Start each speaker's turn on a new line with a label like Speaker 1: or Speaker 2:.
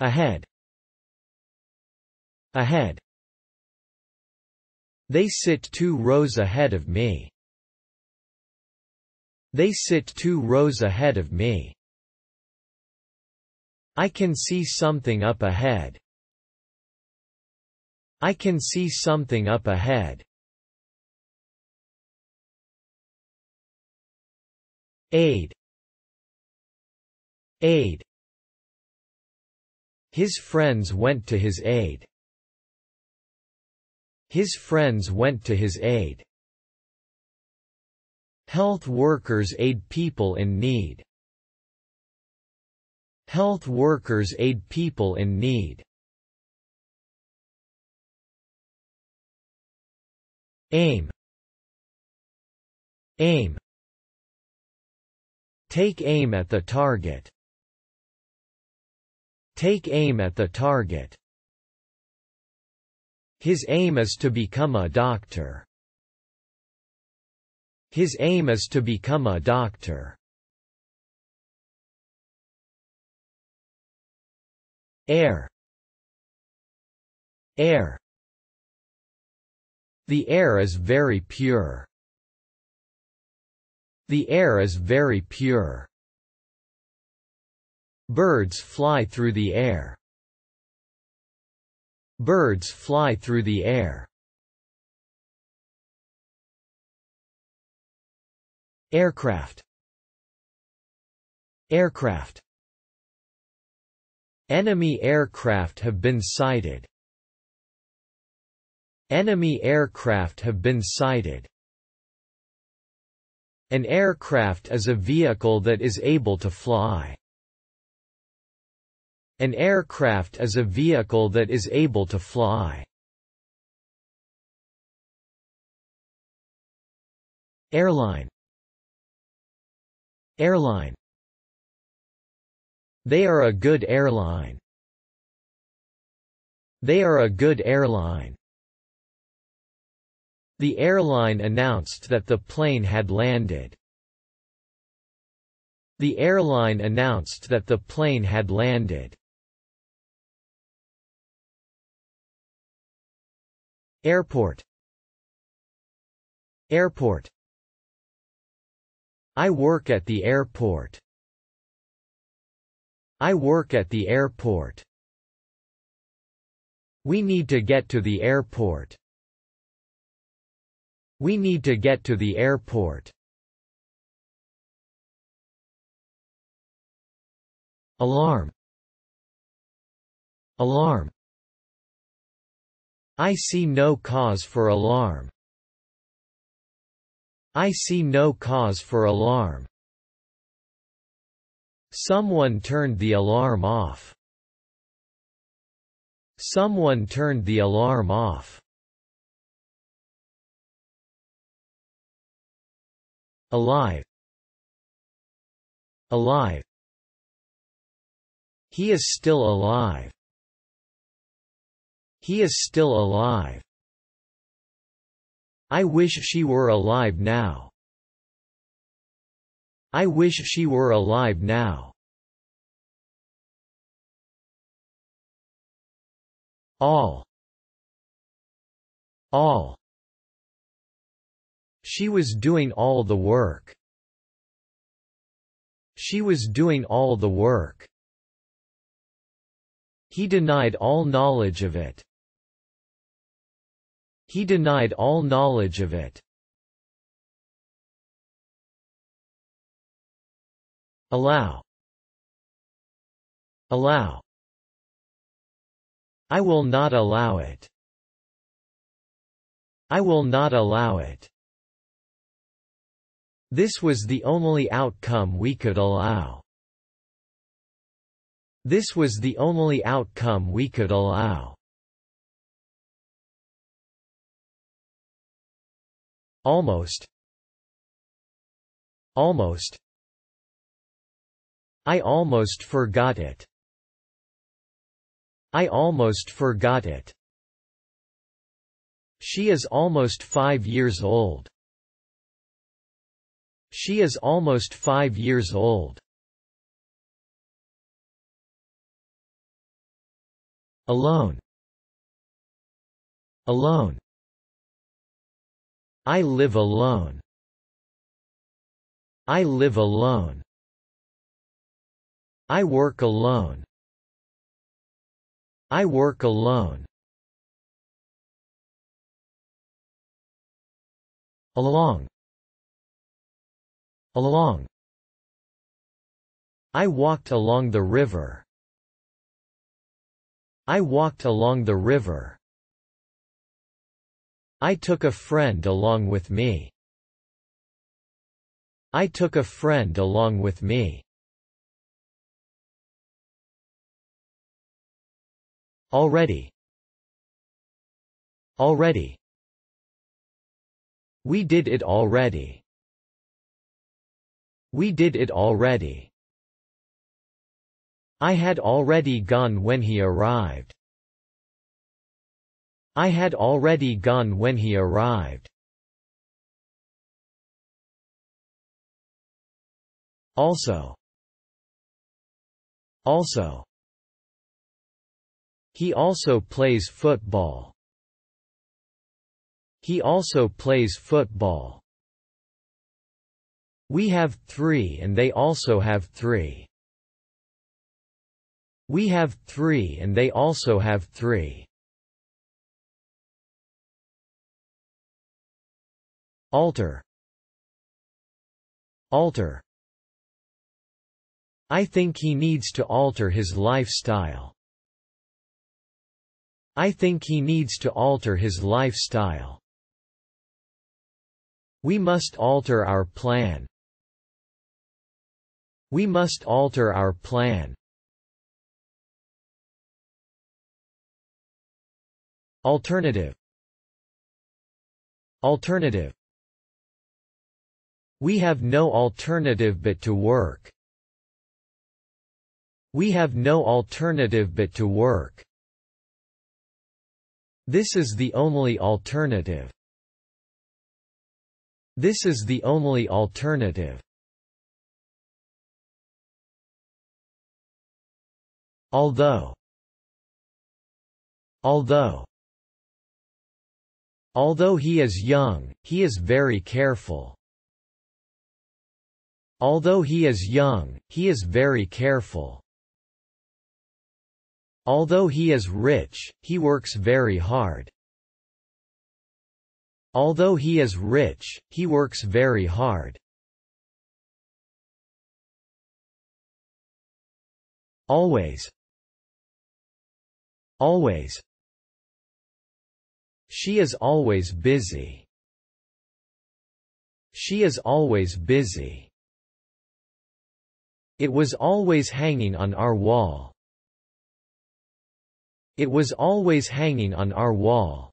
Speaker 1: Ahead. Ahead. They sit two rows ahead of me. They sit two rows ahead of me. I can see something up ahead. I can see something up ahead. Aid. Aid. His friends went to his aid. His friends went to his aid. Health workers aid people in need. Health workers aid people in need. Aim Aim Take aim at the target. Take aim at the target. His aim is to become a doctor. His aim is to become a doctor. Air Air The air is very pure. The air is very pure. Birds fly through the air. Birds fly through the air. Aircraft Aircraft Enemy aircraft have been sighted. Enemy aircraft have been sighted. An aircraft is a vehicle that is able to fly. An aircraft is a vehicle that is able to fly. Airline Airline They are a good airline. They are a good airline. The airline announced that the plane had landed. The airline announced that the plane had landed. Airport Airport I work at the airport. I work at the airport. We need to get to the airport. We need to get to the airport. Alarm. Alarm. I see no cause for alarm. I see no cause for alarm. Someone turned the alarm off. Someone turned the alarm off. Alive. Alive. He is still alive. He is still alive. I wish she were alive now. I wish she were alive now. All. All. She was doing all the work. She was doing all the work. He denied all knowledge of it. He denied all knowledge of it. Allow. Allow. I will not allow it. I will not allow it. This was the only outcome we could allow. This was the only outcome we could allow. Almost. Almost. I almost forgot it. I almost forgot it. She is almost five years old. She is almost five years old. Alone. Alone. I live alone. I live alone. I work alone. I work alone. Along. Along. I walked along the river. I walked along the river. I took a friend along with me. I took a friend along with me. Already. Already. We did it already. We did it already. I had already gone when he arrived. I had already gone when he arrived. Also. Also. He also plays football. He also plays football. We have three and they also have three. We have three and they also have three. Alter Alter I think he needs to alter his lifestyle. I think he needs to alter his lifestyle. We must alter our plan. We must alter our plan. Alternative Alternative we have no alternative but to work. We have no alternative but to work. This is the only alternative. This is the only alternative. Although Although Although he is young, he is very careful. Although he is young, he is very careful. Although he is rich, he works very hard. Although he is rich, he works very hard. Always. Always. She is always busy. She is always busy. It was always hanging on our wall. It was always hanging on our wall.